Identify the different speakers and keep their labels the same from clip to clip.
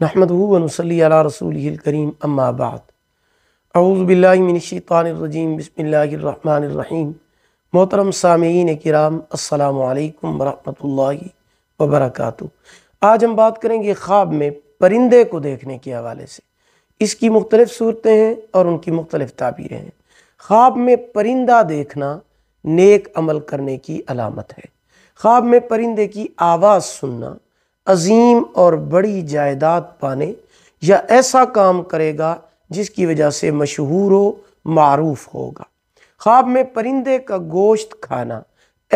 Speaker 1: نحمد صلی علی رسول الکریم من الشیطان الرجیم بسم اللہ الرحمن الرحیم محترم سامعین کرام السلام علیکم ورحمۃ اللہ وبرکاتہ آج ہم بات کریں گے خواب میں پرندے کو دیکھنے کے حوالے سے اس کی مختلف صورتیں ہیں اور ان کی مختلف تعبیریں ہیں خواب میں پرندہ دیکھنا نیک عمل کرنے کی علامت ہے خواب میں پرندے کی آواز سننا عظیم اور بڑی جائیداد پانے یا ایسا کام کرے گا جس کی وجہ سے مشہور و معروف ہوگا خواب میں پرندے کا گوشت کھانا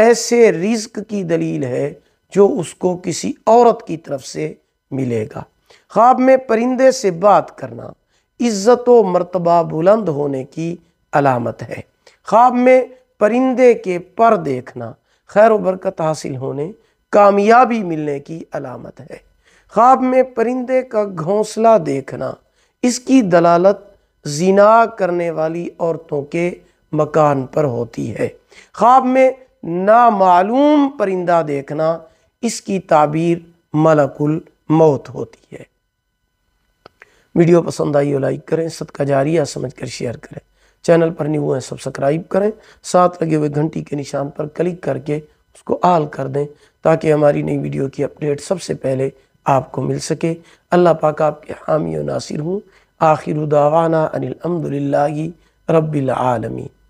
Speaker 1: ایسے رزق کی دلیل ہے جو اس کو کسی عورت کی طرف سے ملے گا خواب میں پرندے سے بات کرنا عزت و مرتبہ بلند ہونے کی علامت ہے خواب میں پرندے کے پر دیکھنا خیر و برکت حاصل ہونے کامیابی ملنے کی علامت ہے خواب میں پرندے کا گھونسلہ دیکھنا اس کی دلالت زنا کرنے والی عورتوں کے مکان پر ہوتی ہے خواب میں نامعلوم پرندہ دیکھنا اس کی تعبیر ملک الموت ہوتی ہے ویڈیو پسند آئی لائک کریں صدقہ جاریہ سمجھ کر شیئر کریں چینل پر ہوئے سبسکرائب کریں ساتھ لگے ہوئے گھنٹی کے نشان پر کلک کر کے اس کو آل کر دیں تاکہ ہماری نئی ویڈیو کی اپڈیٹ سب سے پہلے آپ کو مل سکے اللہ پاک آپ کے حامی و ناصر ہوں آخر دعوانا ان عمداللائی رب العالمین